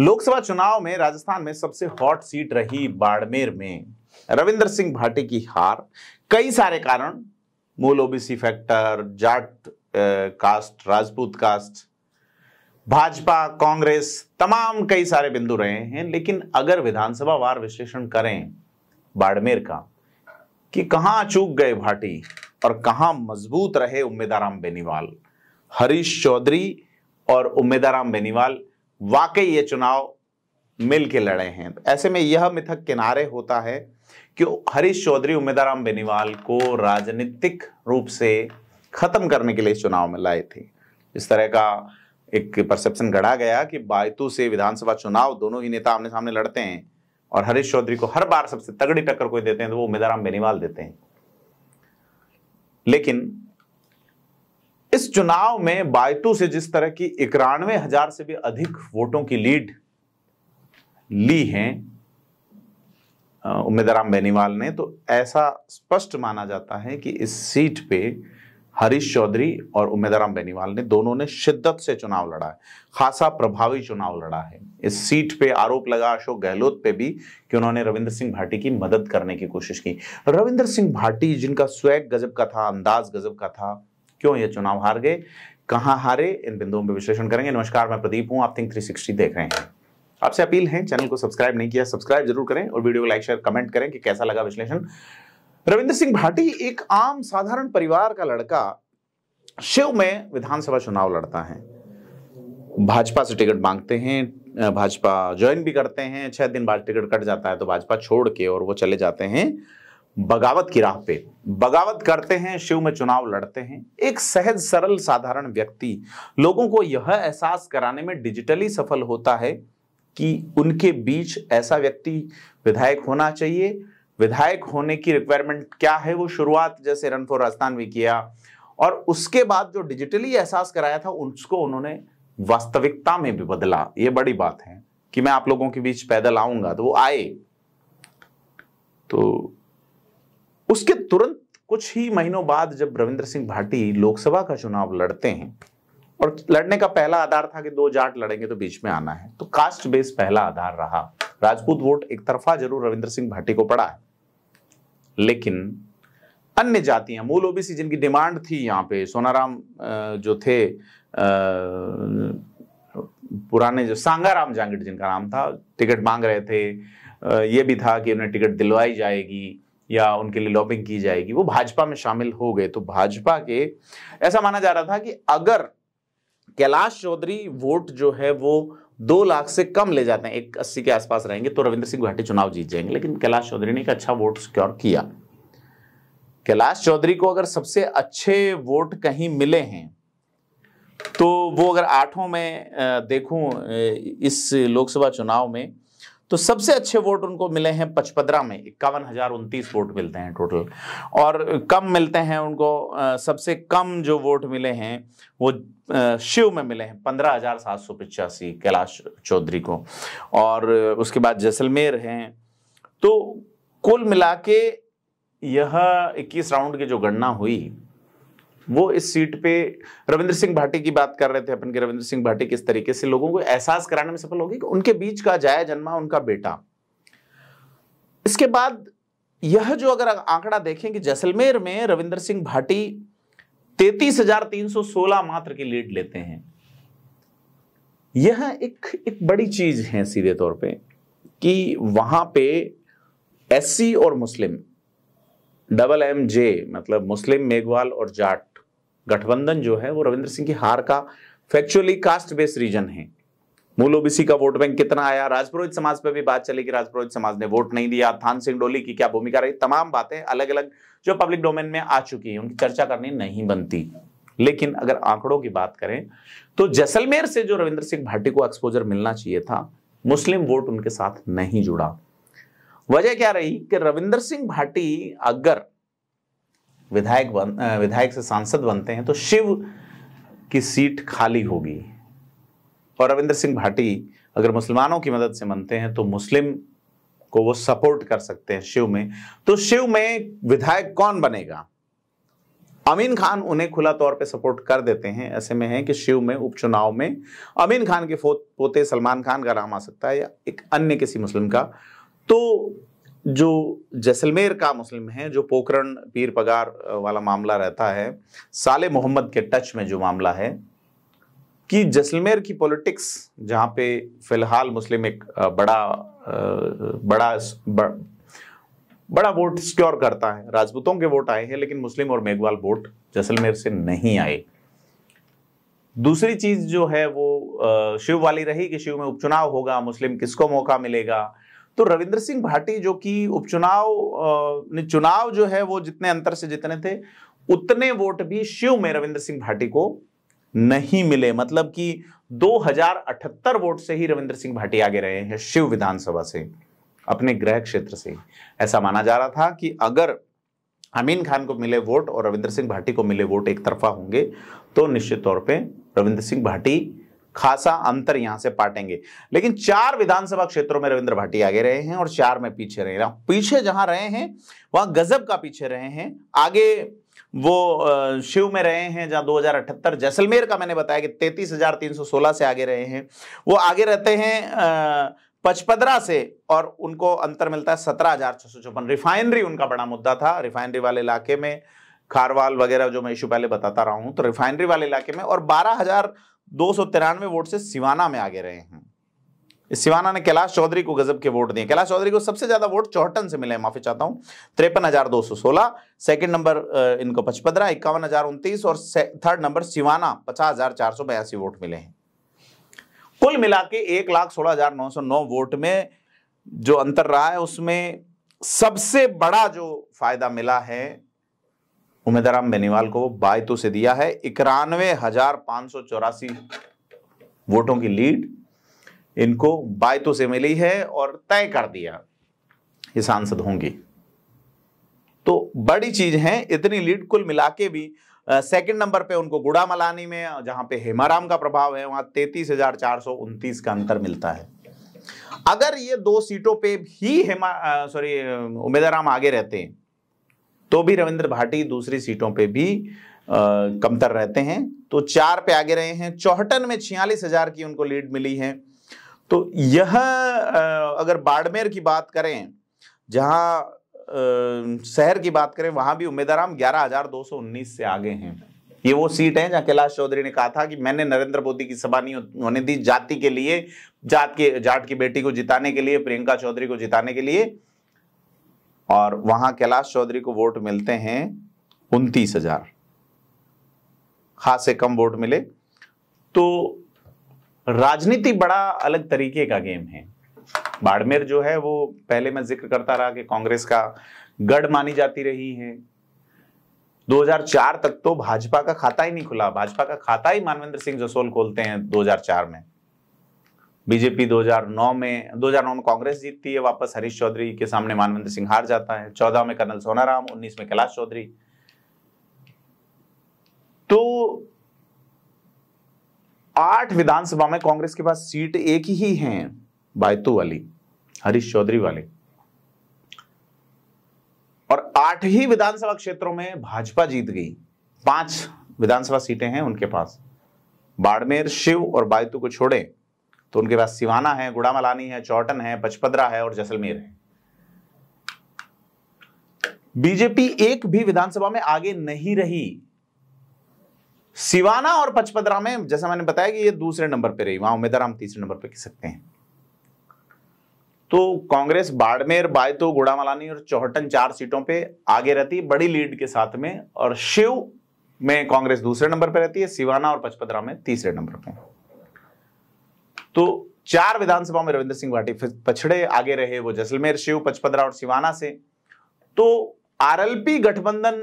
लोकसभा चुनाव में राजस्थान में सबसे हॉट सीट रही बाड़मेर में रविंद्र सिंह भाटी की हार कई सारे कारण मूल OBC factor Jat caste Rajput caste Bhajpa Congress तमाम कई सारे बिंदु रहे हैं लेकिन अगर विधानसभा वार विश्लेषण करें बाड़मेर का कि कहां चूक गए भाटी और कहां मजबूत रहे उम्मेदाराम बेनीवाल हरीश चौधरी और उम्मेदाराम बेनीवाल वाकई ये चुनाव मिल के लड़े हैं ऐसे में यह मिथक किनारे होता है कि हरीश चौधरी उम्मीदाराम बेनीवाल को राजनीतिक रूप से खत्म करने के लिए चुनाव में लाए थे इस तरह का एक परसेप्शन गढ़ा गया कि बायतू से विधानसभा चुनाव दोनों ही नेता आमने सामने लड़ते हैं और हरीश चौधरी को हर बार सबसे तगड़ी टक्कर कोई देते हैं तो वो उम्मीदाराम बेनीवाल देते हैं लेकिन इस चुनाव में बायतू से जिस तरह की इक्यानवे हजार से भी अधिक वोटों की लीड ली है उम्मीदराम बेनीवाल ने तो ऐसा स्पष्ट माना जाता है कि इस सीट पे हरीश चौधरी और उम्मीदराम बेनीवाल ने दोनों ने शिद्दत से चुनाव लड़ा है खासा प्रभावी चुनाव लड़ा है इस सीट पे आरोप लगा अशोक गहलोत पे भी कि उन्होंने रविंद्र सिंह भाटी की मदद करने की कोशिश की रविंद्र सिंह भाटी जिनका स्वैग गजब का था अंदाज गजब का था क्यों ये चुनाव हार गए कहाँ हारे इन बिंदुओं पर विश्लेषण करेंगे नमस्कार मैं प्रदीप हूँ आप थिंक 360 देख रहे हैं आपसे अपील है चैनल को सब्सक्राइब नहीं किया सब्सक्राइब जरूर करें और वीडियो को लाइक शेयर कमेंट करें कि कैसा लगा विश्लेषण रविंद्र सिंह भाटी एक आम साधारण परिवार का लड़का शिव में विधानसभा चुनाव लड़ता है भाजपा से टिकट मांगते हैं भाजपा ज्वाइन भी करते हैं छह दिन बाद टिकट कट जाता है तो भाजपा छोड़ के और वो चले जाते हैं बगावत की राह पे बगावत करते हैं शिव में चुनाव लड़ते हैं एक सहज सरल साधारण व्यक्ति लोगों को यह एहसास कराने में डिजिटली सफल होता है कि उनके बीच ऐसा व्यक्ति विधायक होना चाहिए विधायक होने की रिक्वायरमेंट क्या है वो शुरुआत जैसे रन फॉर राजस्थान में किया और उसके बाद जो डिजिटली एहसास कराया था उसको उन्होंने वास्तविकता में भी बदला ये बड़ी बात है कि मैं आप लोगों के बीच पैदल आऊंगा तो वो आए तो उसके तुरंत कुछ ही महीनों बाद जब रविंद्र सिंह भाटी लोकसभा का चुनाव लड़ते हैं और लड़ने का पहला आधार था कि दो जाट लड़ेंगे तो बीच में आना है तो कास्ट बेस पहला आधार रहा राजपूत वोट एक तरफा जरूर रविंद्र सिंह भाटी को पड़ा है लेकिन अन्य जातियां मूल ओबीसी जिनकी डिमांड थी यहाँ पे सोनाराम जो थे पुराने जो सांगाराम जांगिट जिनका नाम था टिकट मांग रहे थे ये भी था कि उन्हें टिकट दिलवाई जाएगी या उनके लिए लॉबिंग की जाएगी वो भाजपा में शामिल हो गए तो भाजपा के ऐसा माना जा रहा था कि अगर कैलाश चौधरी वोट जो है वो दो लाख से कम ले जाते हैं एक अस्सी के आसपास रहेंगे तो रविंद्र सिंह घाटी चुनाव जीत जाएंगे लेकिन कैलाश चौधरी ने एक अच्छा वोट सिक्योर किया कैलाश चौधरी को अगर सबसे अच्छे वोट कहीं मिले हैं तो वो अगर आठों में देखूं इस लोकसभा चुनाव में तो सबसे अच्छे वोट उनको मिले हैं पचपदरा में इक्यावन हजार उनतीस वोट मिलते हैं टोटल और कम मिलते हैं उनको सबसे कम जो वोट मिले हैं वो शिव में मिले हैं पंद्रह हजार सात सौ पिचासी कैलाश चौधरी को और उसके बाद जैसलमेर हैं तो कुल मिला के यह इक्कीस राउंड की जो गणना हुई वो इस सीट पे रविंद्र सिंह भाटी की बात कर रहे थे अपन के रविंद्र सिंह भाटी किस तरीके से लोगों को एहसास कराने में सफल होगी कि उनके बीच का जाया जन्मा उनका बेटा इसके बाद यह जो अगर आंकड़ा देखें कि जैसलमेर में रविंद्र सिंह भाटी तैतीस हजार तीन सौ सोलह मात्र की लीड लेते हैं यह एक एक बड़ी चीज है सीधे तौर पे कि वहां पे एससी और मुस्लिम डबल एम जे मतलब मुस्लिम मेघवाल और जाट गठबंधन जो है वो रविंद्र सिंह की हार का फैक्चुअली कास्ट बेस्ड रीजन है मूल ओबीसी का वोट बैंक कितना आया राजपुरोहित समाज पर भी बात चली कि राजपुरोहित समाज ने वोट नहीं दिया थान सिंह डोली की क्या भूमिका रही तमाम बातें अलग अलग जो पब्लिक डोमेन में आ चुकी है उनकी चर्चा करनी नहीं बनती लेकिन अगर आंकड़ों की बात करें तो जैसलमेर से जो रविंद्र सिंह भाटी को एक्सपोजर मिलना चाहिए था मुस्लिम वोट उनके साथ नहीं जुड़ा वजह क्या रही कि रविंद्र सिंह भाटी अगर विधायक बन विधायक से सांसद बनते हैं तो शिव की सीट खाली होगी और रविंद्र सिंह भाटी अगर मुसलमानों की मदद से बनते हैं तो मुस्लिम को वो सपोर्ट कर सकते हैं शिव में तो शिव में विधायक कौन बनेगा अमीन खान उन्हें खुला तौर पे सपोर्ट कर देते हैं ऐसे में है कि शिव में उपचुनाव में अमीन खान के पोते सलमान खान का नाम आ सकता है या एक अन्य किसी मुस्लिम का तो जो जैसलमेर का मुस्लिम है जो पोकरण पीर पगार वाला मामला रहता है साले मोहम्मद के टच में जो मामला है कि जैसलमेर की पॉलिटिक्स जहाँ पे फिलहाल मुस्लिम एक बड़ा बड़ा बड़ा वोट सिक्योर करता है राजपूतों के वोट आए हैं लेकिन मुस्लिम और मेघवाल वोट जैसलमेर से नहीं आए दूसरी चीज जो है वो शिव वाली रही कि शिव में उपचुनाव होगा मुस्लिम किसको मौका मिलेगा तो रविंद्र सिंह भाटी जो कि उपचुनाव चुनाव जो है वो जितने अंतर से जितने थे उतने वोट भी शिव में रविंद्र सिंह भाटी को नहीं मिले मतलब कि दो वोट से ही रविंद्र सिंह भाटी आगे रहे हैं शिव विधानसभा से अपने गृह क्षेत्र से ऐसा माना जा रहा था कि अगर अमीन खान को मिले वोट और रविंद्र सिंह भाटी को मिले वोट एक तरफा होंगे तो निश्चित तौर पे रविंद्र सिंह भाटी खासा अंतर यहां से पाटेंगे लेकिन चार विधानसभा क्षेत्रों में रविंद्र भाटी आगे रहे हैं और चार में पीछे रहे हैं पीछे जहां रहे हैं वहां गजब का पीछे रहे हैं आगे वो शिव में रहे हैं जहां 2078 जैसलमेर का मैंने बताया कि 33,316 से आगे रहे हैं वो आगे रहते हैं पचपदरा से और उनको अंतर मिलता है सत्रह हजार छह सौ चौपन रिफाइनरी उनका बड़ा मुद्दा था रिफाइनरी वाले इलाके में खारवाल वगैरह जो मैं इशू पहले बताता रहा हूं तो रिफाइनरी वाले इलाके में और बारह हजार दो वोट से सिवाना में आगे रहे हैं सिवाना ने कैलाश चौधरी को गजब के वोट दिए कैलाश चौधरी को सबसे ज्यादा वोट चौहटन से मिले माफी चाहता हूं तिरपन हजार दो सौ सोलह सेकेंड नंबर इनको पचपदरा इक्यावन हजार उन्तीस और थर्ड नंबर सिवाना पचास हजार चार सौ बयासी वोट मिले हैं कुल मिला के एक लाख सोलह हजार नौ सौ नौ वोट में जो अंतर रहा है उसमें सबसे बड़ा जो फायदा मिला है उमेदाराम बेनीवाल को बायतू से दिया है इक्यानवे हजार पाँच सौ चौरासी वोटों की लीड इनको बायतू से मिली है और तय कर दिया ये सांसद होंगी तो बड़ी चीज है इतनी लीड कुल मिला के भी सेकंड नंबर पे उनको गुड़ा मलानी में जहां पे हेमाराम का प्रभाव है वहां तैतीस हजार चार सौ उनतीस का अंतर मिलता है अगर ये दो सीटों पे भी हेमा सॉरी उमेदाराम आगे रहते हैं तो भी रविंद्र भाटी दूसरी सीटों पे भी कमतर रहते हैं तो चार पे आगे रहे हैं चौहटन में छियालीस हजार की उनको लीड मिली है तो यह अगर बाड़मेर की बात करें जहां शहर की बात करें वहां भी उम्मीदवार ग्यारह हजार दो सौ उन्नीस से आगे हैं ये वो सीट है जहां कैलाश चौधरी ने कहा था कि मैंने नरेंद्र मोदी की सभा नहीं होने दी जाति के लिए जात के जाट की बेटी को जिताने के लिए प्रियंका चौधरी को जिताने के लिए और वहां कैलाश चौधरी को वोट मिलते हैं उनतीस हजार खास से कम वोट मिले तो राजनीति बड़ा अलग तरीके का गेम है बाड़मेर जो है वो पहले मैं जिक्र करता रहा कि कांग्रेस का गढ़ मानी जाती रही है 2004 तक तो भाजपा का खाता ही नहीं खुला भाजपा का खाता ही मानवेंद्र सिंह जसोल खोलते हैं 2004 में बीजेपी 2009 में 2009 में कांग्रेस जीतती है वापस हरीश चौधरी के सामने मानवेंद्र सिंह हार जाता है 14 में कर्नल सोनाराम 19 में कैलाश चौधरी तो आठ विधानसभा में कांग्रेस के पास सीट एक ही है बायतू वाली हरीश चौधरी वाले और आठ ही विधानसभा क्षेत्रों में भाजपा जीत गई पांच विधानसभा सीटें हैं उनके पास बाड़मेर शिव और बायतू को छोड़े तो उनके पास सिवाना है गुड़ामलानी है चौटन है पचपदरा है और जैसलमेर है बीजेपी एक भी विधानसभा में आगे नहीं रही सिवाना और पचपदरा में जैसा मैंने बताया कि ये दूसरे नंबर पे रही वहां उम्मीदवार हम तीसरे नंबर पे कह सकते हैं तो कांग्रेस बाड़मेर बायतो गुड़ामलानी और चौहटन चार सीटों पे आगे रहती है बड़ी लीड के साथ में और शिव में कांग्रेस दूसरे नंबर पर रहती है सिवाना और पचपदरा में तीसरे नंबर पर तो चार विधानसभा में रविंद्र सिंह भाटी पछड़े आगे रहे वो जैसलमेर शिव पचपदरा और सिवाना से तो आरएलपी गठबंधन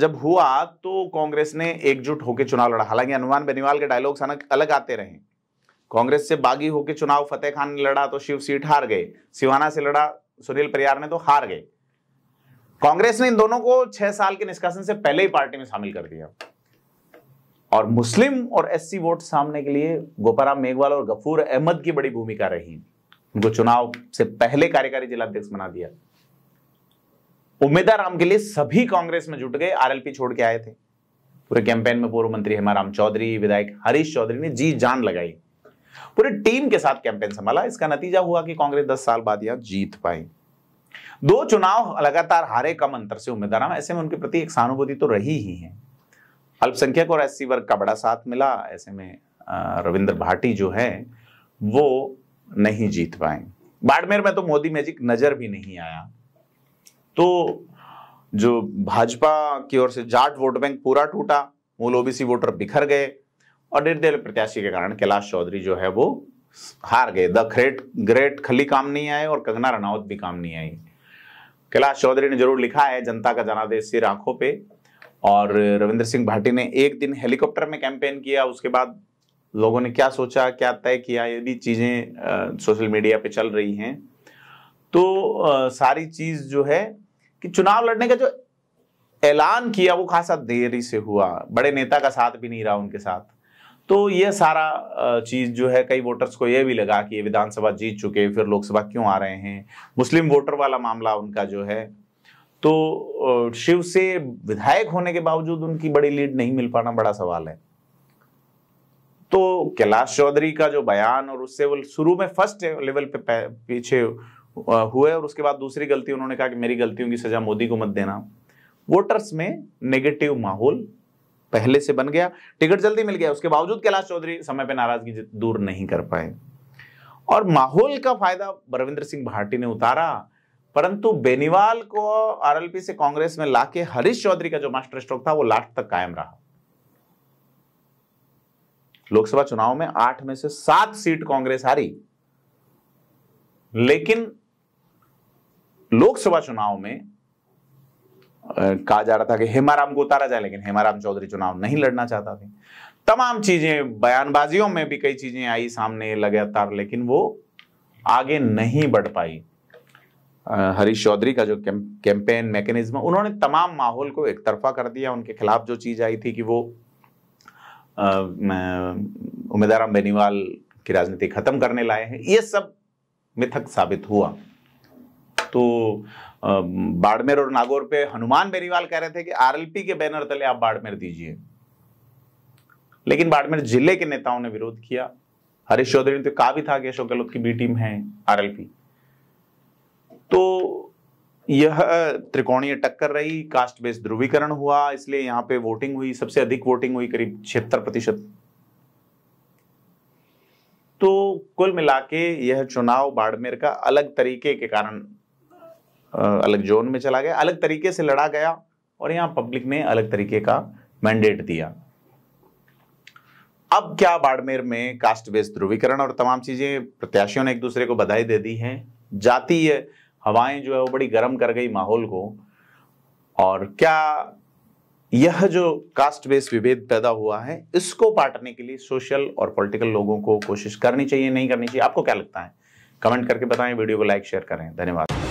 जब हुआ तो कांग्रेस ने एकजुट होकर चुनाव लड़ा हालांकि हनुमान बेनीवाल के डायलॉग्स अलग आते रहे कांग्रेस से बागी होकर चुनाव फतेह खान ने लड़ा तो शिव सीट हार गए सिवाना से लड़ा सुनील परियार ने तो हार गए कांग्रेस ने इन दोनों को छह साल के निष्कासन से पहले ही पार्टी में शामिल कर दिया और मुस्लिम और एससी वोट सामने के लिए गोपाराम मेघवाल और गफूर अहमद की बड़ी भूमिका रही उनको चुनाव से पहले कार्यकारी जिलाध्यक्ष बना दिया उम्मीदवार राम के लिए सभी कांग्रेस में जुट गए आरएलपी छोड़ के आए थे पूरे कैंपेन में पूर्व मंत्री हेमाराम चौधरी विधायक हरीश चौधरी ने जी जान लगाई पूरे टीम के साथ कैंपेन संभाला इसका नतीजा हुआ कि कांग्रेस दस साल बाद यह जीत पाई दो चुनाव लगातार हारे कम अंतर से उम्मीदवार ऐसे में उनके प्रति एक सहानुभूति तो रही ही है अल्पसंख्यक और एस वर्ग का बड़ा साथ मिला ऐसे में रविंद्र भाटी जो है वो नहीं जीत पाए बाड़मेर में तो मोदी मैजिक नजर भी नहीं आया तो जो भाजपा की ओर से जाट वोट बैंक पूरा टूटा मूल ओबीसी वोटर बिखर गए और निर्दलीय प्रत्याशी के कारण कैलाश चौधरी जो है वो हार गए द ग्रेट ग्रेट खली काम नहीं आए और कंगना रनावत भी काम नहीं आई कैलाश चौधरी ने जरूर लिखा है जनता का जनादेश सिर आंखों पे और रविंद्र सिंह भाटी ने एक दिन हेलीकॉप्टर में कैंपेन किया उसके बाद लोगों ने क्या सोचा क्या तय किया ये भी चीज़ें सोशल मीडिया पे चल रही हैं तो आ, सारी चीज़ जो है कि चुनाव लड़ने का जो ऐलान किया वो खासा देरी से हुआ बड़े नेता का साथ भी नहीं रहा उनके साथ तो ये सारा चीज़ जो है कई वोटर्स को ये भी लगा कि ये विधानसभा जीत चुके फिर लोकसभा क्यों आ रहे हैं मुस्लिम वोटर वाला मामला उनका जो है तो शिव से विधायक होने के बावजूद उनकी बड़ी लीड नहीं मिल पाना बड़ा सवाल है तो कैलाश चौधरी का जो बयान और उससे वो शुरू में फर्स्ट लेवल पे पीछे हुए और उसके बाद दूसरी गलती उन्होंने कहा कि मेरी गलतियों की सजा मोदी को मत देना वोटर्स में नेगेटिव माहौल पहले से बन गया टिकट जल्दी मिल गया उसके बावजूद कैलाश चौधरी समय पर नाराजगी दूर नहीं कर पाए और माहौल का फायदा बरविंद्र सिंह भाटी ने उतारा परंतु बेनीवाल को आरएलपी से कांग्रेस में लाके हरीश चौधरी का जो मास्टर स्ट्रोक था वो लास्ट तक कायम रहा लोकसभा चुनाव में आठ में से सात सीट कांग्रेस हारी लेकिन लोकसभा चुनाव में कहा जा रहा था कि हेमाराम को उतारा जाए लेकिन हेमाराम चौधरी चुनाव नहीं लड़ना चाहता थे तमाम चीजें बयानबाजियों में भी कई चीजें आई सामने लगातार लेकिन वो आगे नहीं बढ़ पाई हरीश चौधरी का जो कैंपेन मैकेनिज्म उन्होंने तमाम माहौल को एक तरफा कर दिया उनके खिलाफ जो चीज़ आई थी कि वो उम्मीदवार बेनीवाल की राजनीति खत्म करने लाए हैं ये सब मिथक साबित हुआ तो बाड़मेर और नागौर पे हनुमान बेनीवाल कह रहे थे कि आरएलपी के बैनर तले आप बाड़मेर दीजिए लेकिन बाड़मेर जिले के नेताओं ने विरोध किया हरीश चौधरी ने तो कहा भी था कि अशोक गहलोत की बी टीम है आरएलपी तो यह त्रिकोणीय टक्कर रही कास्ट बेस्ड ध्रुवीकरण हुआ इसलिए यहाँ पे वोटिंग हुई सबसे अधिक वोटिंग हुई करीब छिहत्तर प्रतिशत तो कुल मिला के यह चुनाव बाड़मेर का अलग तरीके के कारण अलग जोन में चला गया अलग तरीके से लड़ा गया और यहाँ पब्लिक ने अलग तरीके का मैंडेट दिया अब क्या बाड़मेर में कास्ट बेस्ड ध्रुवीकरण और तमाम चीजें प्रत्याशियों ने एक दूसरे को बधाई दे दी है जातीय हवाएं जो है वो बड़ी गर्म कर गई माहौल को और क्या यह जो कास्ट बेस विभेद पैदा हुआ है इसको पाटने के लिए सोशल और पॉलिटिकल लोगों को कोशिश करनी चाहिए नहीं करनी चाहिए आपको क्या लगता है कमेंट करके बताएं वीडियो को लाइक शेयर करें धन्यवाद